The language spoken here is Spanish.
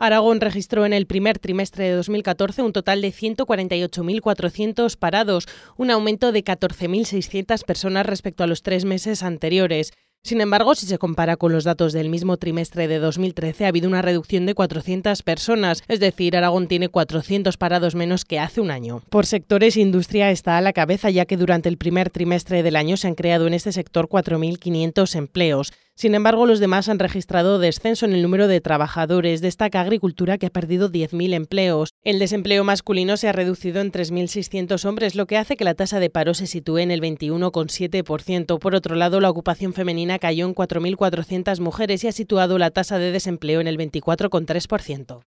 Aragón registró en el primer trimestre de 2014 un total de 148.400 parados, un aumento de 14.600 personas respecto a los tres meses anteriores. Sin embargo, si se compara con los datos del mismo trimestre de 2013, ha habido una reducción de 400 personas, es decir, Aragón tiene 400 parados menos que hace un año. Por sectores, industria está a la cabeza, ya que durante el primer trimestre del año se han creado en este sector 4.500 empleos. Sin embargo, los demás han registrado descenso en el número de trabajadores. Destaca Agricultura que ha perdido 10.000 empleos. El desempleo masculino se ha reducido en 3.600 hombres, lo que hace que la tasa de paro se sitúe en el 21,7%. Por otro lado, la ocupación femenina cayó en 4.400 mujeres y ha situado la tasa de desempleo en el 24,3%.